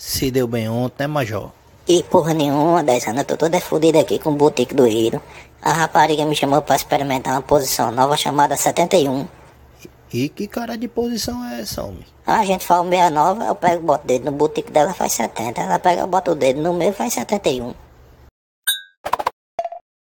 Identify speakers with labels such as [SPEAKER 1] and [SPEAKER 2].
[SPEAKER 1] Se deu bem ontem, né, Major? E porra nenhuma, Dezana, eu tô toda fodida aqui com o boteco do Hiro. A rapariga me chamou para experimentar uma posição nova chamada 71. E, e que cara de posição é essa, homem? A gente fala meia nova, eu pego, boto o dedo no boteco dela, faz 70. Ela pega, bota o dedo no meu, faz 71.